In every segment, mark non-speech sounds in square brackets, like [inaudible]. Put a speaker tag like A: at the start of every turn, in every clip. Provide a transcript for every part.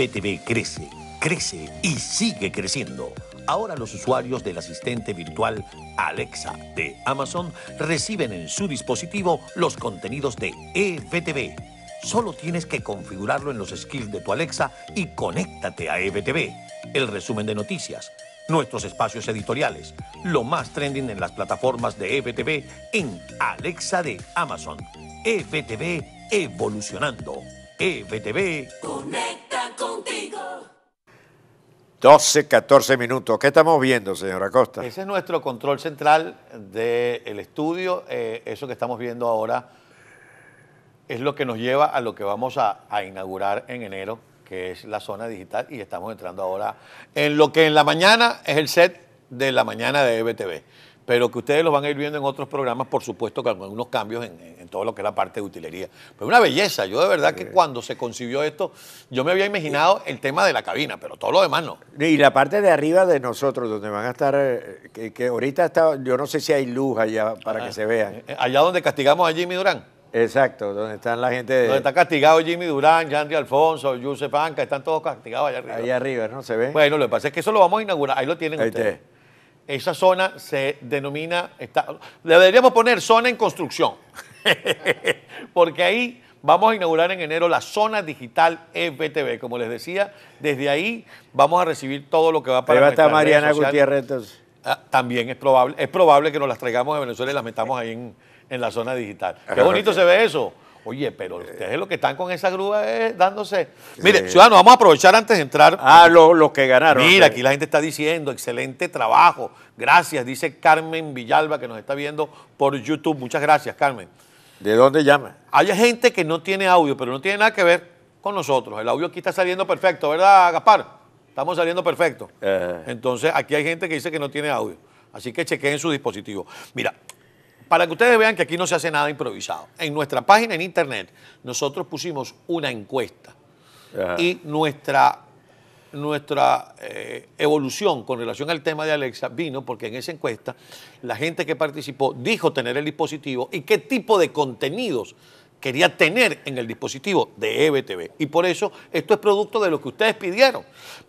A: EVTV crece, crece y sigue creciendo. Ahora los usuarios del asistente virtual Alexa de Amazon reciben en su dispositivo los contenidos de EBTV. Solo tienes que configurarlo en los skills de tu Alexa y conéctate a EBTV. El resumen de noticias, nuestros espacios editoriales, lo más trending en las plataformas de EBTV en Alexa de Amazon. EBTV evolucionando. EBTV Conecta contigo.
B: 12, 14 minutos. ¿Qué estamos viendo, señora Costa?
A: Ese es nuestro control central del estudio. Eh, eso que estamos viendo ahora es lo que nos lleva a lo que vamos a, a, inaugurar en enero, que es la zona digital. Y estamos entrando ahora en lo que en la mañana es el set de la mañana de EBTV pero que ustedes lo van a ir viendo en otros programas, por supuesto, con algunos cambios en, todo lo que es la parte de utilería. Pero una belleza, yo de verdad que cuando se concibió esto, yo me había imaginado el tema de la cabina,
B: pero todo lo demás no. Y la parte de arriba de nosotros, donde van a estar, eh, que, ahorita está, yo no sé si hay luz allá para que ah, se vean. Eh, eh, allá donde castigamos a Jimmy Durán. Exacto,
A: donde están la gente. De... Donde está castigado Jimmy Durán, Yandri Alfonso, Yusef Anca, están todos castigados allá arriba. Allá arriba, ¿no? Se ve. Bueno, lo que pasa es que eso lo vamos a inaugurar, ahí lo tienen ustedes. Esa zona se denomina, está, deberíamos poner zona en construcción, [laughs] porque ahí vamos a inaugurar en enero la zona digital FTV. Como les decía, desde ahí vamos a recibir todo lo que va para Ahí va a estar Mariana
B: Gutiérrez
A: ah, también es probable, es probable que nos las traigamos de Venezuela y las metamos ahí en la zona digital. Qué bonito se ve eso. Oye, pero ustedes lo que están con esa grúa es dándose. Mire, ciudadanos, vamos a aprovechar antes de entrar. Ah, lo que ganaron. Mira, aquí la gente está diciendo, excelente trabajo. Gracias, dice Carmen Villalba que nos está viendo por YouTube. Muchas gracias, Carmen.
B: ¿De dónde llama?
A: Hay gente que no tiene audio, pero no tiene nada que ver con nosotros. El audio aquí está saliendo perfecto, ¿verdad, Gaspar? Estamos saliendo perfecto. Entonces, aquí hay gente que dice que no tiene audio. Así que chequeen su dispositivo. Mira, para que ustedes vean que aquí no se hace nada improvisado. En nuestra página en internet nosotros pusimos una encuesta y nuestra, nuestra eh, evolución con relación al tema de Alexa vino porque en esa encuesta la gente que participó dijo tener el dispositivo y qué tipo de contenidos quería tener en el dispositivo de EBTV. Y por eso esto es producto de lo que ustedes pidieron.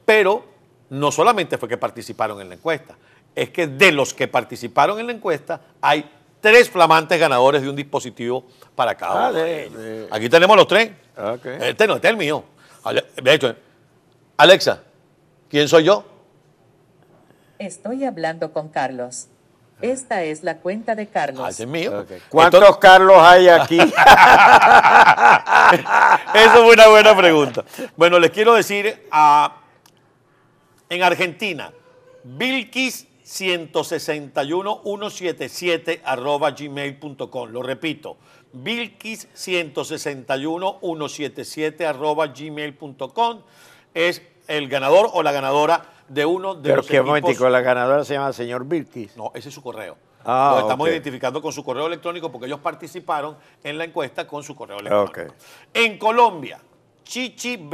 A: Pero no solamente fue que participaron en la encuesta, es que de los que participaron en la encuesta hay tres flamantes ganadores de un dispositivo para cada ah, uno. De, Aquí tenemos los tres. Este no, este es el mío. Alexa, ¿quién soy yo?
B: Estoy hablando con Carlos. Esta es la cuenta de Carlos. Ah, este es mío.
A: ¿Cuántos Carlos hay aquí? [laughs] Eso fue una buena pregunta. Bueno, les quiero decir, a en Argentina, Vilquis 161-177 arroba gmail.com. Lo repito, Vilkis 161-177 arroba gmail.com es el ganador o la ganadora de uno de Pero los Pero
B: la ganadora se llama señor Vilkis. No, ese es su correo. Ah, lo estamos
A: identificando con su correo electrónico porque ellos participaron en la encuesta con su correo electrónico. En Colombia, Chichi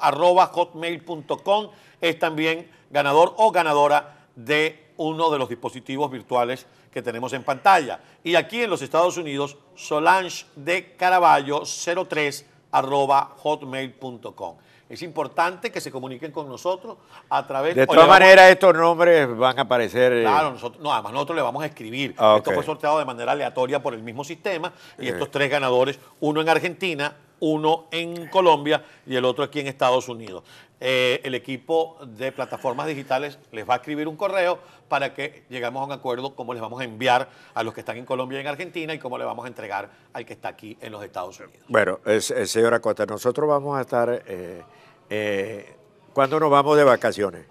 A: arroba hotmail.com es también ganador o ganadora de uno de los dispositivos virtuales que tenemos en pantalla. Y aquí en los Estados Unidos, Solange de Caraballo 03 arroba hotmail.com. Es importante que se comuniquen con nosotros a través de... De todas maneras,
B: estos nombres van a aparecer... Eh, claro,
A: nosotros, no, además nosotros le vamos a escribir. Ah, Esto fue sorteado de manera aleatoria por el mismo sistema y eh. estos tres ganadores, uno en Argentina, uno en Colombia y el otro aquí en Estados Unidos. Eh, el equipo de plataformas digitales les va a escribir un correo para que lleguemos a un acuerdo cómo les vamos a enviar a los que están en Colombia y en Argentina y cómo le vamos a entregar al que está aquí en los Estados Unidos.
B: Bueno, eh, señora Costa, nosotros vamos a estar... Eh, eh, ¿Cuándo nos vamos de vacaciones?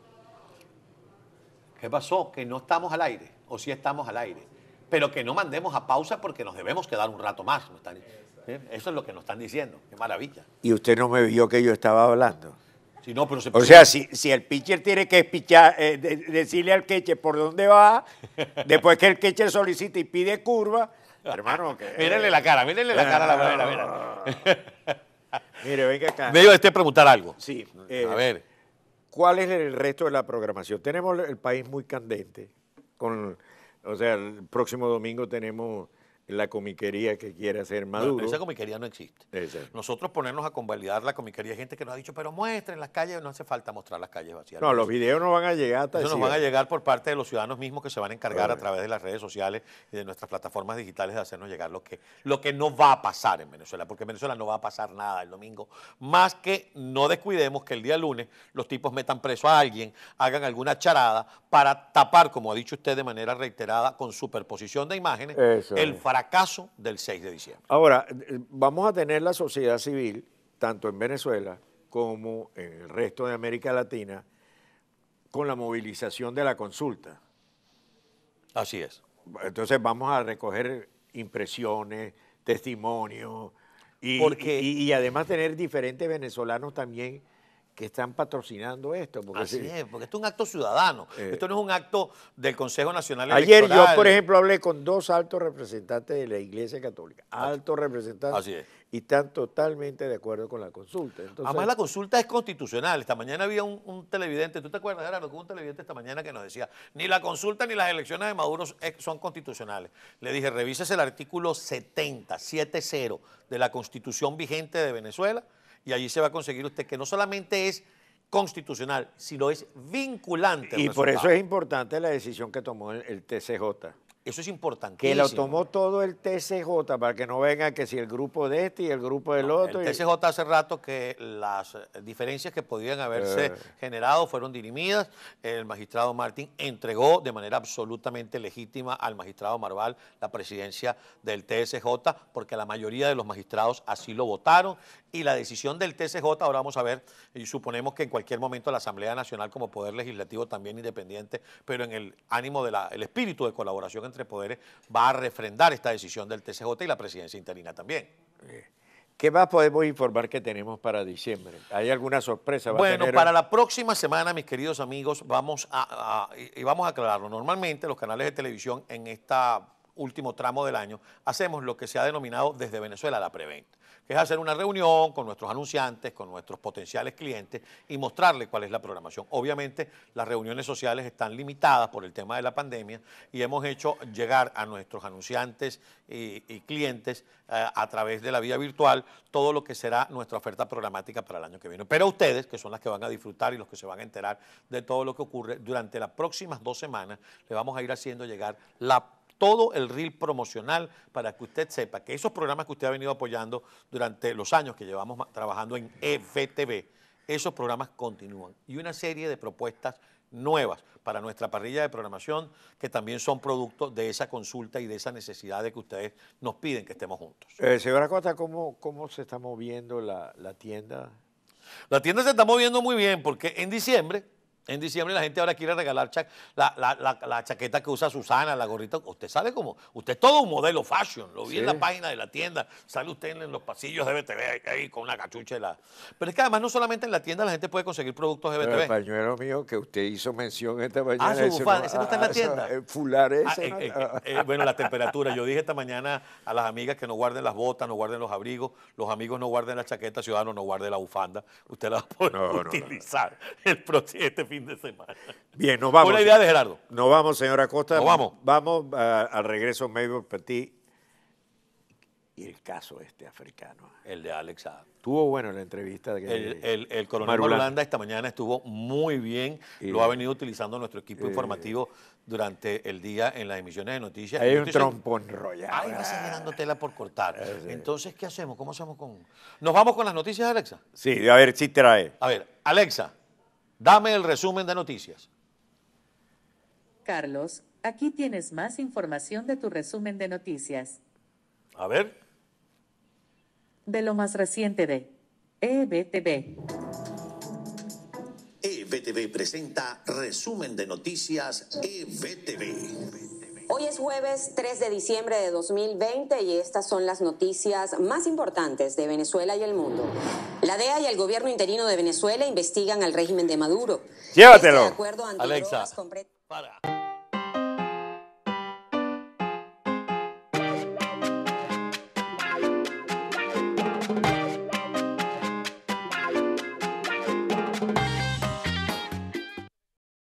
A: ¿Qué pasó? Que no estamos al aire, o sí estamos al aire, pero que no mandemos a pausa porque nos debemos quedar un rato más. Eso
B: es lo que nos están diciendo, qué maravilla. Y usted no me vio que yo estaba hablando no, o sea, si, si, el pitcher tiene que eh, decirle al queche por dónde va, después que el catcher solicita y pide curva, hermano. [laughs] mírenle
A: la cara, mírenle la cara a la
B: [laughs] Mire, venga acá. Me iba a este, preguntar algo. Sí. a eh, ver. ¿Cuál es el resto de la programación? Tenemos el país muy candente. Con, o sea, el próximo domingo tenemos la comiquería que quiere hacer Maduro. esa
A: comiquería no existe. Nosotros ponernos a convalidar la comiquería, gente que nos ha dicho, pero muestren las calles, no hace falta mostrar las calles
B: vacías. No, los videos no van a llegar no Eso nos van a
A: llegar por parte de los ciudadanos mismos que se van a encargar a través de las redes sociales y de nuestras plataformas digitales de hacernos llegar lo que, lo que no va a pasar en Venezuela, porque en Venezuela no va a pasar nada el domingo, más que no descuidemos que el día lunes los tipos metan preso a alguien, hagan alguna charada para tapar, como ha dicho usted de manera reiterada, con superposición de imágenes, el fracaso fracaso del 6 de diciembre.
B: Ahora, eh, vamos a tener la sociedad civil, tanto en Venezuela como en el resto de América Latina, con la movilización de la consulta. Así es. Entonces vamos a recoger impresiones, testimonios y además tener diferentes venezolanos también que están patrocinando esto. Porque Así es, porque esto es un acto ciudadano, eh. esto no es un acto del Consejo Nacional Ayer yo, por ejemplo, hablé con dos altos representantes de la Iglesia Católica, altos representantes, y están totalmente de acuerdo con la consulta. Además, la consulta
A: es constitucional. Esta mañana había un, televidente, ¿tú te acuerdas, Gerardo? Que un televidente esta mañana que nos decía, ni la consulta ni las elecciones de Maduro son constitucionales. Le dije, revises el artículo 70, 70 de la constitución vigente de Venezuela, y allí se va a conseguir usted que no solamente es constitucional,
B: sino es vinculante. Y por eso es importante la decisión que tomó el, el TCJ eso es importante. Que lo tomó todo el TCJ para que no venga que si el grupo de este y el grupo del otro. El TCJ
A: hace rato que las eh, diferencias que podían haberse eh. generado fueron dirimidas. El magistrado Martín entregó de manera absolutamente legítima al magistrado Marval la presidencia del TSJ porque la mayoría de los magistrados así lo votaron y la decisión del TCJ, ahora vamos a ver, y suponemos que en cualquier momento la Asamblea Nacional como poder legislativo también independiente, pero en el ánimo del espíritu de colaboración entre poderes va a refrendar esta decisión del TCJ y la presidencia interina también. Eh,
B: ¿Qué más podemos informar que tenemos para diciembre? ¿Hay alguna sorpresa? bueno, para
A: la próxima semana, mis queridos amigos, vamos a, y vamos a aclararlo. Normalmente los canales de televisión en este último tramo del año hacemos lo que se ha denominado desde Venezuela la preventa es hacer una reunión con nuestros anunciantes, con nuestros potenciales clientes y mostrarles cuál es la programación. Obviamente las reuniones sociales están limitadas por el tema de la pandemia y hemos hecho llegar a nuestros anunciantes y, clientes eh, a través de la vía virtual todo lo que será nuestra oferta programática para el año que viene. Pero ustedes, que son las que van a disfrutar y los que se van a enterar de todo lo que ocurre durante las próximas dos semanas, le vamos a ir haciendo llegar la todo el reel promocional para que usted sepa que esos programas que usted ha venido apoyando durante los años que llevamos trabajando en EFTV, esos programas continúan. Y una serie de propuestas nuevas para nuestra parrilla de programación que también son producto de esa consulta y de esa necesidad de que ustedes nos piden que estemos juntos.
B: Eh, señora Costa, ¿cómo,
A: ¿cómo, se está moviendo la, la tienda? La tienda se está moviendo muy bien porque en diciembre en diciembre la gente ahora quiere regalar la, chaqueta que usa Susana, la gorrita. Usted sale como? Usted es todo un modelo fashion. Lo vi en la página de la tienda. Sale usted en los pasillos de BTV ahí, con una cachucha de la. Pero es que además no solamente en la tienda la gente puede conseguir productos de BTV. el
B: pañuelo mío que usted hizo mención esta mañana. Ah, su bufanda. Ese no, está en ah, la tienda. Ah, eh, fular
A: ah, ese. Eh, eh, bueno, la temperatura. Yo dije esta mañana a las amigas que no guarden las botas, no guarden los abrigos. Los amigos no guarden la chaqueta, ciudadanos no guarden la bufanda. Usted la puede poder utilizar el, este fin de semana.
B: Bien, nos vamos. Buena idea de Gerardo. Nos vamos, señora Costa. Nos vamos. Vamos eh, al regreso, Mabel Petit. Y el caso este africano. El de Alexa. Tuvo bueno la entrevista. Que el, coronel Holanda esta mañana estuvo
A: muy bien. lo ha venido utilizando nuestro equipo eh, informativo durante el día en las emisiones de
B: noticias. Hay un trompo enrollado. Ahí va
A: generando tela por cortar. Ah, Entonces, ¿qué hacemos? ¿Cómo hacemos con...? ¿Nos vamos con las noticias, Alexa?
B: Sí, a ver si trae. A ver, Alexa.
A: Dame el resumen de noticias.
B: Carlos, aquí tienes más información de tu resumen de noticias. A ver. De lo más reciente de EBTV.
A: EBTV presenta resumen de noticias EBTV. Hoy es jueves 3 de diciembre de 2020 y estas son las noticias más importantes de Venezuela y el mundo. La DEA y el gobierno interino de Venezuela investigan al régimen de Maduro. Llévatelo. Este Alexa,